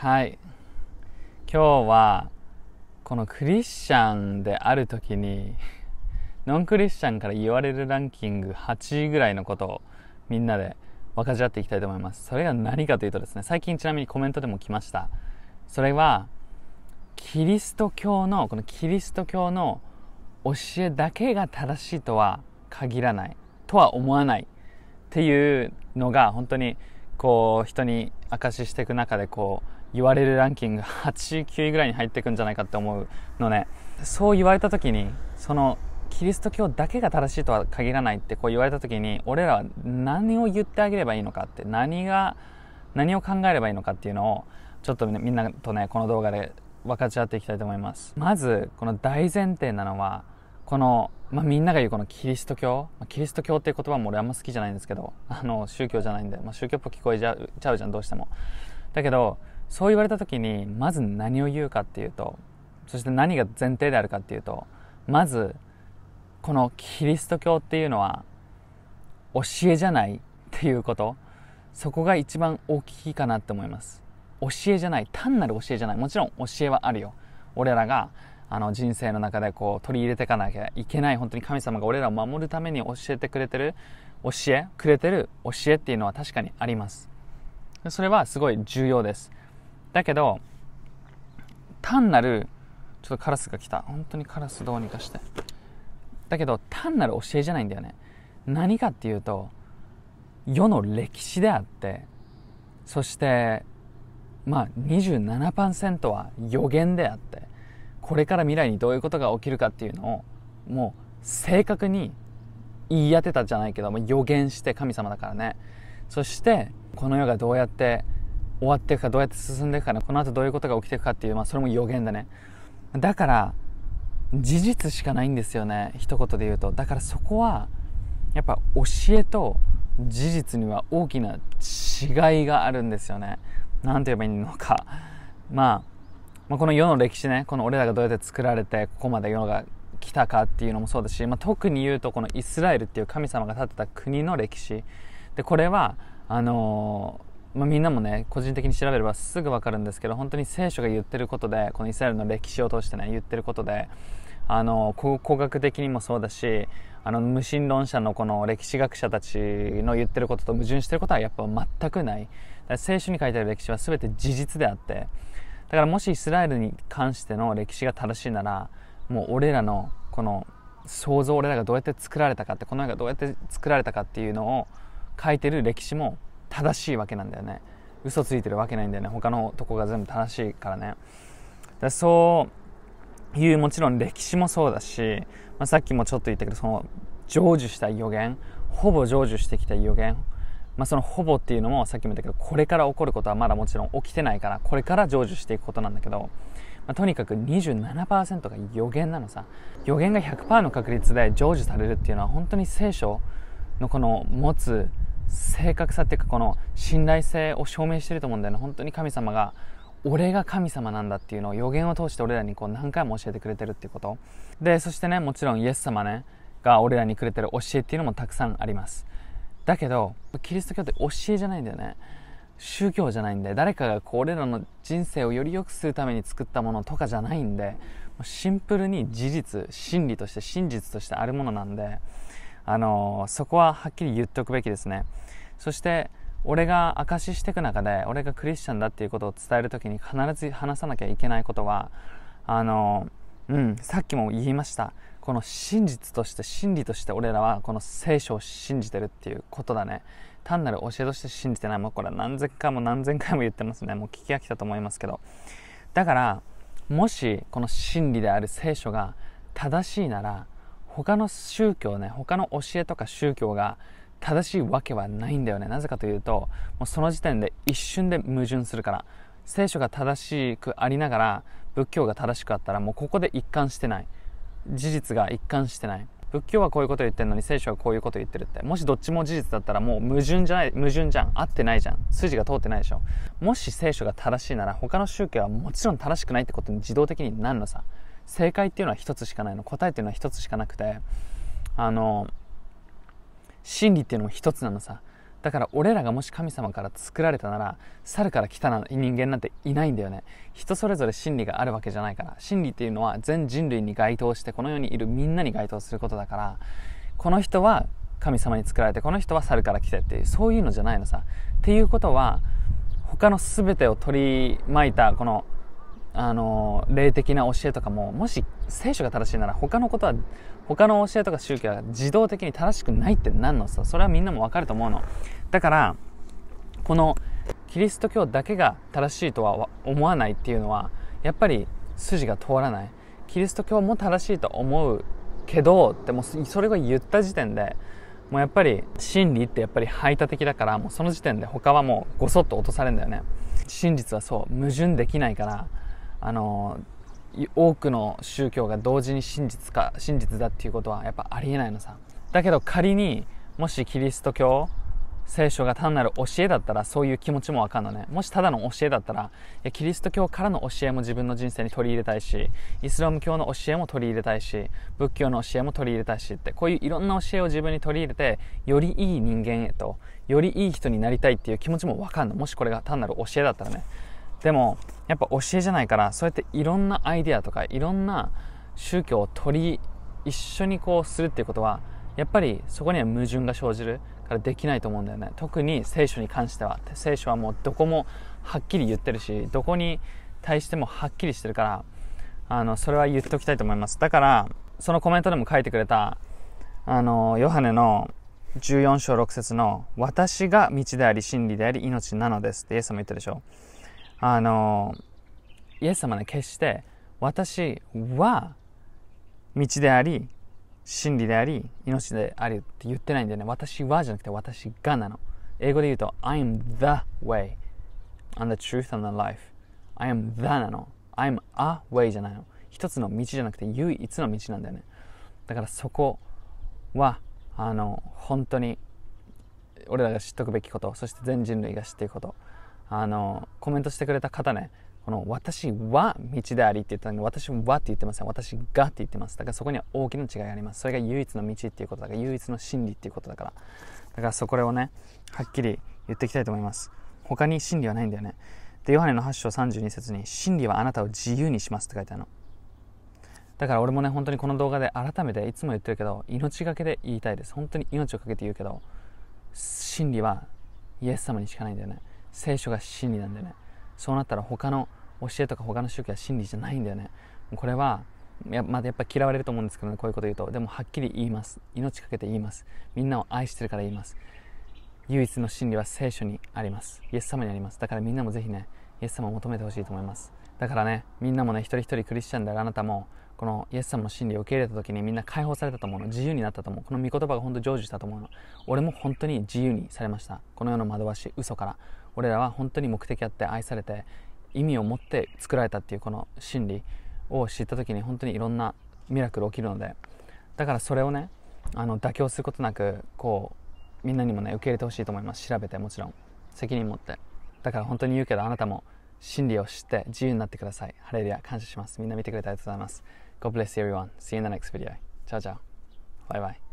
はい今日はこのクリスチャンである時に ノンクリスチャンから言われるランキング8位ぐらいのことをみんなで分かち合っていきたいと思いますそれが何かというとですね最近ちなみにコメントでも来ましたそれはキリスト教のこのキリスト教の教えだけが正しいとは限らないとは思わないっていうのが本当にこう人に証ししていく中でこう言われるランキング8位9位ぐらいに入ってくんじゃないかって思うのねそう言われた時にそのキリスト教だけが正しいとは限らないってこう言われた時に俺らは何を言ってあげればいいのかって何が何を考えればいいのかっていうのをちょっとみんなとねこの動画で分かち合っていきたいと思いますまずこの大前提なのはこの、まあ、みんなが言うこのキリスト教キリスト教っていう言葉も俺あんま好きじゃないんですけどあの宗教じゃないんで、まあ、宗教っぽく聞こえちゃうちゃうじゃんどうしてもだけどそう言われた時にまず何を言うかっていうとそして何が前提であるかっていうとまずこのキリスト教っていうのは教えじゃないっていうことそこが一番大きいかなって思います教えじゃない単なる教えじゃないもちろん教えはあるよ俺らがあの人生の中でこう取り入れていかなきゃいけない本当に神様が俺らを守るために教えてくれてる教えくれてる教えっていうのは確かにありますそれはすごい重要ですだけど単なるちょっとカラスが来た本当にカラスどうにかしてだけど単なる教えじゃないんだよね何かっていうと世の歴史であってそしてまあ27%は予言であってこれから未来にどういうことが起きるかっていうのをもう正確に言い当てたじゃないけども予言して神様だからねそしてこの世がどうやって終わっていくかどうやって進んでいくかねこの後どういうことが起きていくかっていう、まあ、それも予言だねだから事実しかないんですよね一言で言うとだからそこはやっぱ教えと事実には大きな違いがあるんですよね何て言えばいいのか、まあ、まあ、この世の歴史ねこの俺らがどうやって作られてここまで世が来たかっていうのもそうだし、まあ、特に言うとこのイスラエルっていう神様が建てた国の歴史でこれはあのまあ、みんなもね個人的に調べればすぐ分かるんですけど本当に聖書が言ってることでこのイスラエルの歴史を通してね言ってることであの工学的にもそうだしあの無神論者のこの歴史学者たちの言ってることと矛盾してることはやっぱ全くない聖書に書いてある歴史は全て事実であってだからもしイスラエルに関しての歴史が正しいならもう俺らのこの想像俺らがどうやって作られたかってこの世がどうやって作られたかっていうのを書いてる歴史も正しいわけなんだよね嘘ついてるわけないんだよね他のとこが全部正しいからねだそういうもちろん歴史もそうだし、まあ、さっきもちょっと言ったけどその成就した予言ほぼ成就してきた予言まあ、そのほぼっていうのもさっきも言ったけどこれから起こることはまだもちろん起きてないからこれから成就していくことなんだけど、まあ、とにかく27%が予言なのさ予言が100%の確率で成就されるっていうのは本当に聖書のこの持つ正確さっていうかこの信頼性を証明してると思うんだよね本当に神様が俺が神様なんだっていうのを予言を通して俺らにこう何回も教えてくれてるっていうことでそしてねもちろんイエス様ねが俺らにくれてる教えっていうのもたくさんありますだけどキリスト教って教えじゃないんだよね宗教じゃないんで誰かがこう俺らの人生をより良くするために作ったものとかじゃないんでシンプルに事実真理として真実としてあるものなんであのそこははっきり言っとくべきですねそして俺が証ししていく中で俺がクリスチャンだっていうことを伝える時に必ず話さなきゃいけないことはあのうんさっきも言いましたこの真実として真理として俺らはこの聖書を信じてるっていうことだね単なる教えとして信じてないもうこれは何千回も何千回も言ってますねもう聞き飽きたと思いますけどだからもしこの真理である聖書が正しいなら他の宗教ね他の教えとか宗教が正しいわけはないんだよねなぜかというともうその時点で一瞬で矛盾するから聖書が正しくありながら仏教が正しくあったらもうここで一貫してない事実が一貫してない仏教はこういうこと言ってるのに聖書はこういうこと言ってるってもしどっちも事実だったらもう矛盾じゃない矛盾じゃん合ってないじゃん筋が通ってないでしょもし聖書が正しいなら他の宗教はもちろん正しくないってことに自動的になるのさ正解っていうのは一つしかないの答えっていうのは一つしかなくてあの真理っていうのも一つなのさだから俺らがもし神様から作られたなら猿から来たな人間なんていないんだよね人それぞれ真理があるわけじゃないから真理っていうのは全人類に該当してこの世にいるみんなに該当することだからこの人は神様に作られてこの人は猿から来てっていうそういうのじゃないのさっていうことは他の全てを取り巻いたこのあの霊的な教えとかももし聖書が正しいなら他のことは他の教えとか宗教は自動的に正しくないって何のさそれはみんなもわかると思うのだからこのキリスト教だけが正しいとは思わないっていうのはやっぱり筋が通らないキリスト教も正しいと思うけどってもうそれが言った時点でもうやっぱり真理ってやっぱり排他的だからもうその時点で他はもうごそっと落とされるんだよね真実はそう矛盾できないからあの多くの宗教が同時に真実か真実だっていうことはやっぱありえないのさだけど仮にもしキリスト教聖書が単なる教えだったらそういう気持ちもわかんのねもしただの教えだったらキリスト教からの教えも自分の人生に取り入れたいしイスラム教の教えも取り入れたいし仏教の教えも取り入れたいしってこういういろんな教えを自分に取り入れてよりいい人間へとよりいい人になりたいっていう気持ちもわかんのもしこれが単なる教えだったらねでもやっぱ教えじゃないからそうやっていろんなアイデアとかいろんな宗教を取り一緒にこうするっていうことはやっぱりそこには矛盾が生じるからできないと思うんだよね特に聖書に関しては聖書はもうどこもはっきり言ってるしどこに対してもはっきりしてるからあのそれは言っときたいと思いますだからそのコメントでも書いてくれたあのヨハネの14章6節の「私が道であり真理であり命なのです」ってイエスも言ったでしょあのイエス様ね決して私は道であり真理であり命でありって言ってないんだよね私はじゃなくて私がなの英語で言うと I am the way and the truth and the life I am the なの I am a way じゃないの一つの道じゃなくて唯一の道なんだよねだからそこはあの本当に俺らが知っとくべきことそして全人類が知っていることあのコメントしてくれた方ねこの私は道でありって言ったのに私はって言ってません私がって言ってますだからそこには大きな違いがありますそれが唯一の道っていうことだから唯一の真理っていうことだからだからそこをねはっきり言っていきたいと思います他に真理はないんだよねでヨハネの8章32節に「真理はあなたを自由にします」って書いてあるのだから俺もね本当にこの動画で改めていつも言ってるけど命がけで言いたいです本当に命をかけて言うけど真理はイエス様にしかないんだよね聖書が真理なんだよねそうなったら他の教えとか他の宗教は真理じゃないんだよねこれはや,、まあ、やっぱ嫌われると思うんですけどねこういうこと言うとでもはっきり言います命かけて言いますみんなを愛してるから言います唯一の真理は聖書にありますイエス様にありますだからみんなもぜひねイエス様を求めてほしいと思いますだからねみんなもね一人一人クリスチャンであるあなたもこのイエス様の真理を受け入れた時にみんな解放されたと思うの自由になったと思うこの御言葉が本当成就したと思うの俺も本当に自由にされましたこの世の惑わし嘘から俺らは本当に目的あって愛されて意味を持って作られたっていうこの真理を知った時に本当にいろんなミラクル起きるのでだからそれをねあの妥協することなくこうみんなにもね受け入れてほしいと思います調べてもちろん責任持ってだから本当に言うけどあなたも真理を知って自由になってくださいハレルヤ感謝しますみんな見てくれてありがとうございます God bless everyone see you in the next video チャオチャオバイバイ